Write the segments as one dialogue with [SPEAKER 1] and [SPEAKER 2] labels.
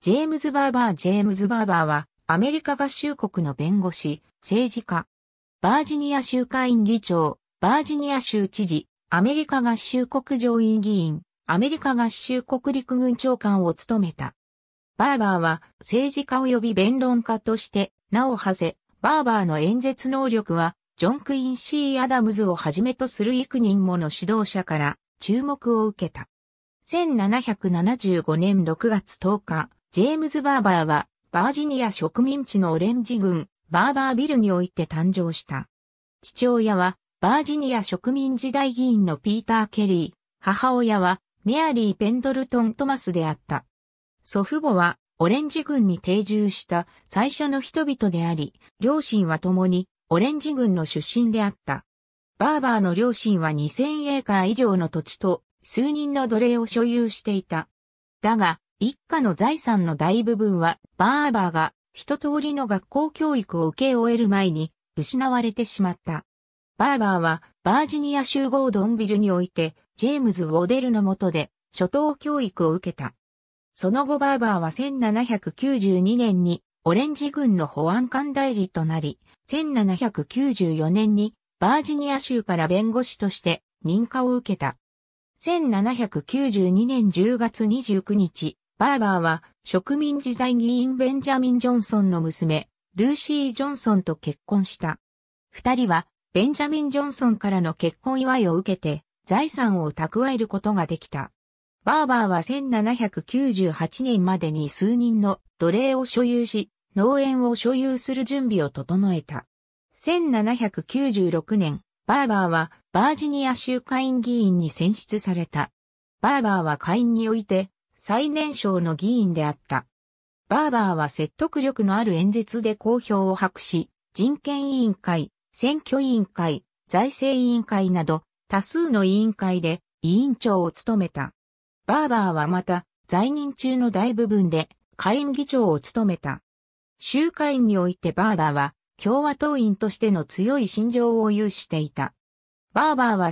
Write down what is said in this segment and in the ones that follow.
[SPEAKER 1] ジェームズ・バーバー・ジェームズ・バーバーは、アメリカ合衆国の弁護士、政治家、バージニア州下院議長、バージニア州知事、アメリカ合衆国上院議員、アメリカ合衆国陸軍長官を務めた。バーバーは政治家及び弁論家として名を馳せ、バーバーの演説能力は、ジョン・クイン・シー・アダムズをはじめとする幾人もの指導者から注目を受けた。1775年6月10日、ジェームズ・バーバーは、バージニア植民地のオレンジ郡、バーバービルにおいて誕生した。父親は、バージニア植民時代議員のピーター・ケリー、母親は、メアリー・ペンドルトン・トマスであった。祖父母は、オレンジ郡に定住した最初の人々であり、両親は共に、オレンジ郡の出身であった。バーバーの両親は2000エーカー以上の土地と、数人の奴隷を所有していた。だが、一家の財産の大部分はバーバーが一通りの学校教育を受け終える前に失われてしまった。バーバーはバージニア州ゴードンビルにおいてジェームズ・ウォデルの下で初等教育を受けた。その後バーバーは1792年にオレンジ軍の保安官代理となり、1794年にバージニア州から弁護士として認可を受けた。1792年10月29日、バーバーは植民時代議員ベンジャミン・ジョンソンの娘、ルーシー・ジョンソンと結婚した。二人はベンジャミン・ジョンソンからの結婚祝いを受けて財産を蓄えることができた。バーバーは1798年までに数人の奴隷を所有し、農園を所有する準備を整えた。1796年、バーバーはバージニア州下院議員に選出された。バーバーは下院において最年少の議員であった。バーバーは説得力のある演説で好評を博し、人権委員会、選挙委員会、財政委員会など多数の委員会で委員長を務めた。バーバーはまた在任中の大部分で下院議長を務めた。集会員においてバーバーは共和党員としての強い心情を有していた。バーバーは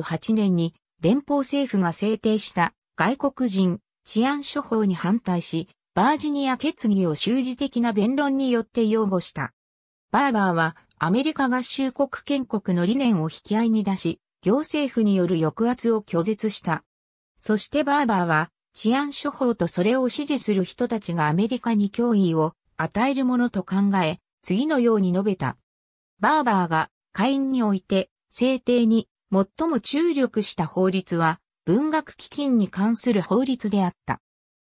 [SPEAKER 1] 1798年に連邦政府が制定した外国人治安処方に反対し、バージニア決議を修辞的な弁論によって擁護した。バーバーはアメリカ合衆国建国の理念を引き合いに出し、行政府による抑圧を拒絶した。そしてバーバーは治安処方とそれを支持する人たちがアメリカに脅威を与えるものと考え、次のように述べた。バーバーが会員において制定に最も注力した法律は文学基金に関する法律であった。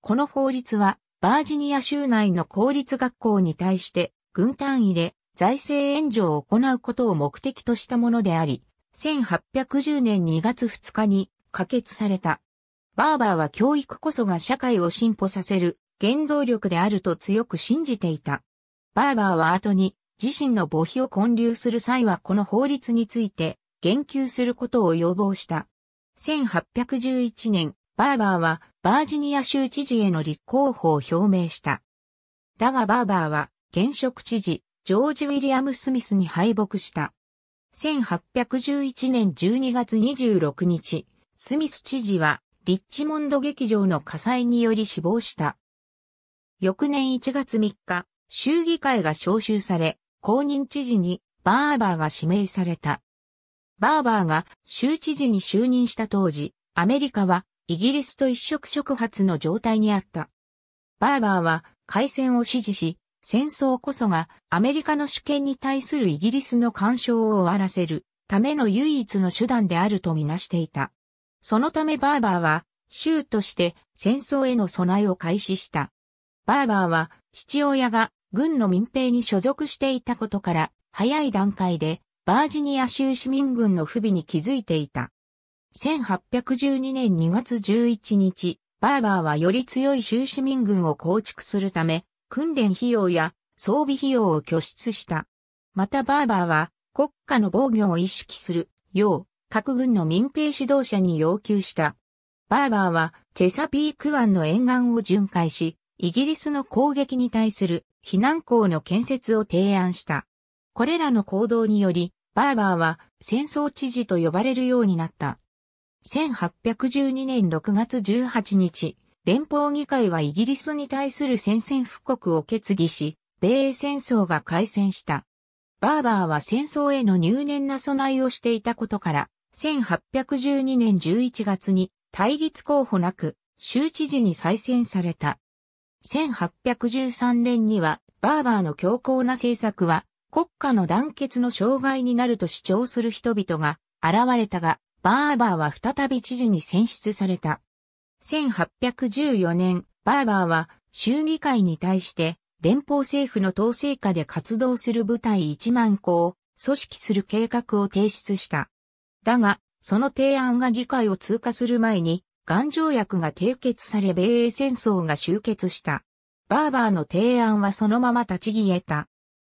[SPEAKER 1] この法律は、バージニア州内の公立学校に対して、軍単位で財政援助を行うことを目的としたものであり、1810年2月2日に可決された。バーバーは教育こそが社会を進歩させる原動力であると強く信じていた。バーバーは後に自身の母費を建立する際はこの法律について言及することを要望した。1811年、バーバーはバージニア州知事への立候補を表明した。だがバーバーは現職知事、ジョージ・ウィリアム・スミスに敗北した。1811年12月26日、スミス知事はリッチモンド劇場の火災により死亡した。翌年1月3日、州議会が招集され、公認知事にバーバーが指名された。バーバーが州知事に就任した当時、アメリカはイギリスと一触触発の状態にあった。バーバーは開戦を支持し、戦争こそがアメリカの主権に対するイギリスの干渉を終わらせるための唯一の手段であるとみなしていた。そのためバーバーは州として戦争への備えを開始した。バーバーは父親が軍の民兵に所属していたことから早い段階でバージニア州市民軍の不備に気づいていた。1812年2月11日、バーバーはより強い州市民軍を構築するため、訓練費用や装備費用を拠出した。またバーバーは国家の防御を意識するよう各軍の民兵指導者に要求した。バーバーはチェサピーク湾の沿岸を巡回し、イギリスの攻撃に対する避難港の建設を提案した。これらの行動により、バーバーは戦争知事と呼ばれるようになった。1812年6月18日、連邦議会はイギリスに対する宣戦布告を決議し、米英戦争が開戦した。バーバーは戦争への入念な備えをしていたことから、1812年11月に対立候補なく州知事に再選された。1813年にはバーバーの強硬な政策は国家の団結の障害になると主張する人々が現れたが、バーバーは再び知事に選出された。1814年、バーバーは衆議会に対して連邦政府の統制下で活動する部隊1万個を組織する計画を提出した。だが、その提案が議会を通過する前に、頑条約が締結され米英戦争が終結した。バーバーの提案はそのまま立ち消えた。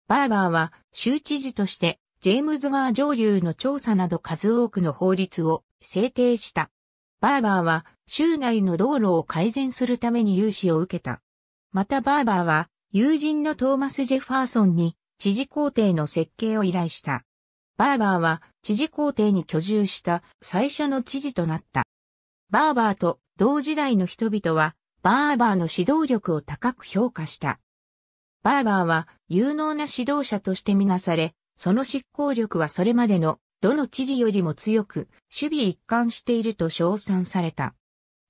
[SPEAKER 1] バーバーは州知事としてジェームズ川上流の調査など数多くの法律を制定した。バーバーは州内の道路を改善するために融資を受けた。またバーバーは友人のトーマス・ジェファーソンに知事皇帝の設計を依頼した。バーバーは知事皇帝に居住した最初の知事となった。バーバーと同時代の人々はバーバーの指導力を高く評価した。バーバーは有能な指導者としてみなされ、その執行力はそれまでのどの知事よりも強く、守備一貫していると称賛された。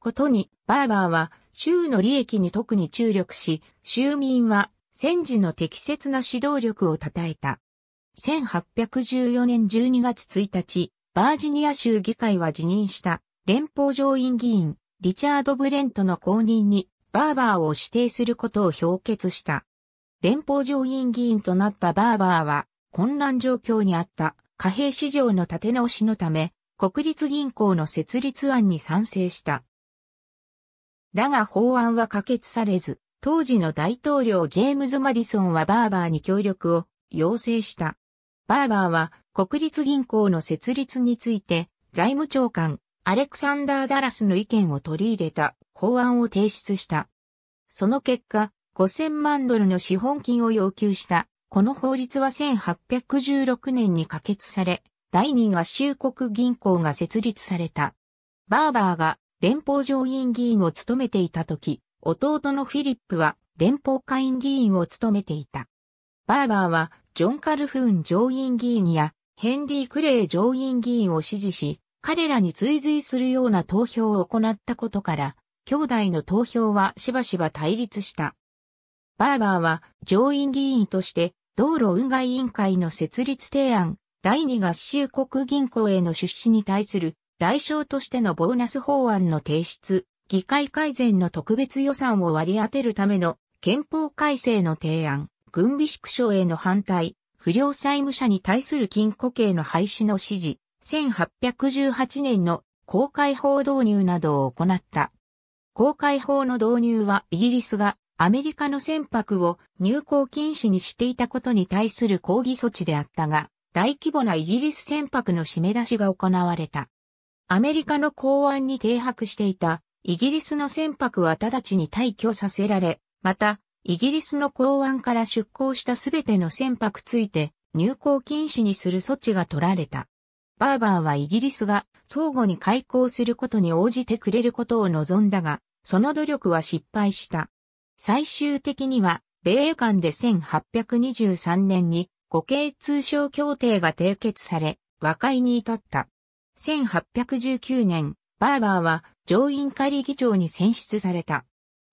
[SPEAKER 1] ことに、バーバーは州の利益に特に注力し、州民は戦時の適切な指導力を称えた。1814年12月1日、バージニア州議会は辞任した連邦上院議員リチャード・ブレントの後任にバーバーを指定することを表決した。連邦上院議員となったバーバーは、混乱状況にあった貨幣市場の立て直しのため、国立銀行の設立案に賛成した。だが法案は可決されず、当時の大統領ジェームズ・マディソンはバーバーに協力を要請した。バーバーは国立銀行の設立について財務長官アレクサンダー・ダラスの意見を取り入れた法案を提出した。その結果、5000万ドルの資本金を要求した。この法律は1816年に可決され、第二合衆国銀行が設立された。バーバーが連邦上院議員を務めていた時、弟のフィリップは連邦下院議員を務めていた。バーバーはジョン・カルフーン上院議員やヘンリー・クレイ上院議員を支持し、彼らに追随するような投票を行ったことから、兄弟の投票はしばしば対立した。バーバーは上院議員として道路運河委員会の設立提案、第二合衆国銀行への出資に対する代償としてのボーナス法案の提出、議会改善の特別予算を割り当てるための憲法改正の提案、軍備縮小への反対、不良債務者に対する禁錮刑の廃止の指示、1818年の公開法導入などを行った。公開法の導入はイギリスがアメリカの船舶を入港禁止にしていたことに対する抗議措置であったが、大規模なイギリス船舶の締め出しが行われた。アメリカの港湾に停泊していたイギリスの船舶は直ちに退去させられ、また、イギリスの港湾から出港したすべての船舶ついて入港禁止にする措置が取られた。バーバーはイギリスが相互に開港することに応じてくれることを望んだが、その努力は失敗した。最終的には、米間で1823年に互恵通商協定が締結され、和解に至った。1819年、バーバーは上院仮議長に選出された。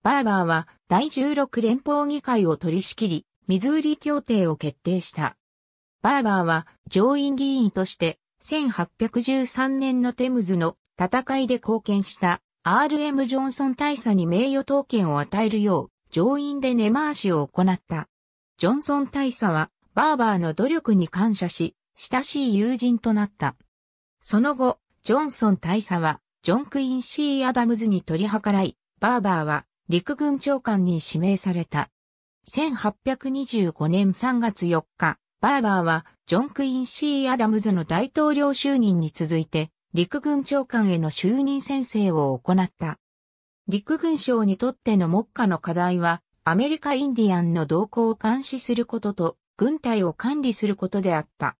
[SPEAKER 1] バーバーは第16連邦議会を取り仕切り、ミズーリ協定を決定した。バーバーは上院議員として1813年のテムズの戦いで貢献した RM ジョンソン大佐に名誉統権を与えるよう上院で根回しを行った。ジョンソン大佐は、バーバーの努力に感謝し、親しい友人となった。その後、ジョンソン大佐は、ジョン・クイン・シー・アダムズに取り計らい、バーバーは陸軍長官に指名された。1825年3月4日、バーバーはジョン・クイン・シー・アダムズの大統領就任に続いて、陸軍長官への就任宣誓を行った。陸軍省にとっての目下の課題は、アメリカインディアンの動向を監視することと、軍隊を管理することであった。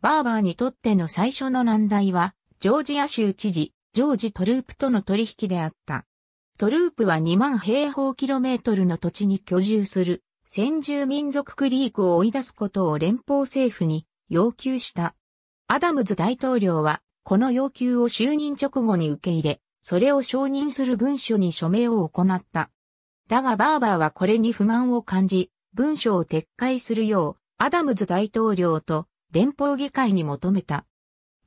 [SPEAKER 1] バーバーにとっての最初の難題は、ジョージア州知事、ジョージ・トループとの取引であった。トループは2万平方キロメートルの土地に居住する、先住民族クリークを追い出すことを連邦政府に要求した。アダムズ大統領は、この要求を就任直後に受け入れ、それを承認する文書に署名を行った。だがバーバーはこれに不満を感じ、文書を撤回するよう、アダムズ大統領と連邦議会に求めた。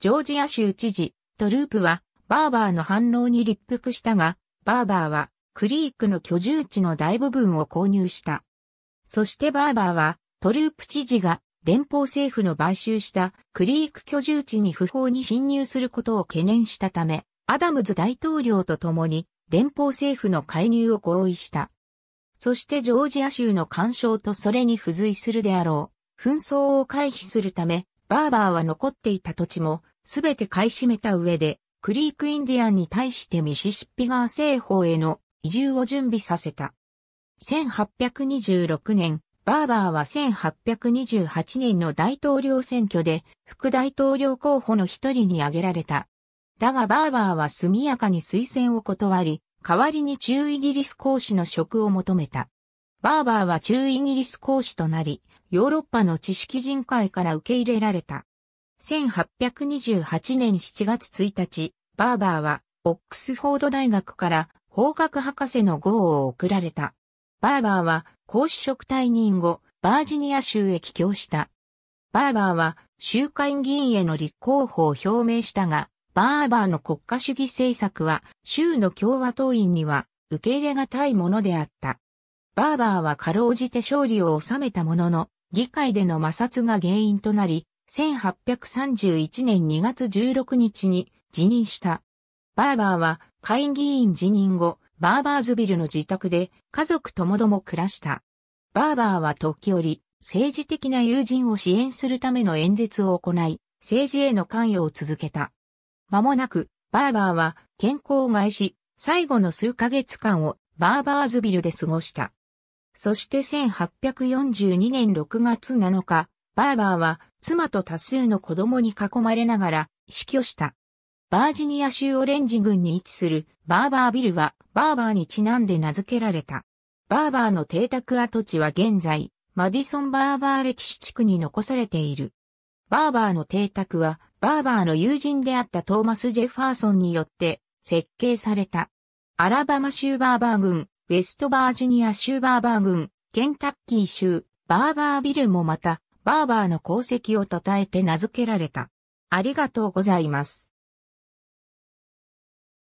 [SPEAKER 1] ジョージア州知事、トループは、バーバーの反応に立腹したが、バーバーは、クリークの居住地の大部分を購入した。そしてバーバーは、トループ知事が連邦政府の買収したクリーク居住地に不法に侵入することを懸念したため、アダムズ大統領と共に連邦政府の介入を合意した。そしてジョージア州の干渉とそれに付随するであろう。紛争を回避するため、バーバーは残っていた土地もすべて買い占めた上で、クリークインディアンに対してミシシッピ川西方への移住を準備させた。1826年、バーバーは1828年の大統領選挙で副大統領候補の一人に挙げられた。だがバーバーは速やかに推薦を断り、代わりに中イギリス公使の職を求めた。バーバーは中イギリス公使となり、ヨーロッパの知識人会から受け入れられた。1828年7月1日、バーバーは、オックスフォード大学から法学博士の号を贈られた。バーバーは、公使職退任後、バージニア州へ帰郷した。バーバーは、集会議員への立候補を表明したが、バーバーの国家主義政策は、州の共和党員には受け入れがたいものであった。バーバーはかろうじて勝利を収めたものの、議会での摩擦が原因となり、1831年2月16日に辞任した。バーバーは会議員辞任後、バーバーズビルの自宅で家族ともども暮らした。バーバーは時折、政治的な友人を支援するための演説を行い、政治への関与を続けた。間もなく、バーバーは健康を害し、最後の数ヶ月間をバーバーズビルで過ごした。そして1842年6月7日、バーバーは妻と多数の子供に囲まれながら死去した。バージニア州オレンジ郡に位置するバーバービルはバーバーにちなんで名付けられた。バーバーの邸宅跡地は現在、マディソンバーバー歴史地区に残されている。バーバーの邸宅はバーバーの友人であったトーマス・ジェファーソンによって設計された。アラバマ州バーバー郡、ウェストバージニア州バーバー郡、ケンタッキー州、バーバービルもまた、バーバーの功績を称えて名付けられた。ありがとうございます。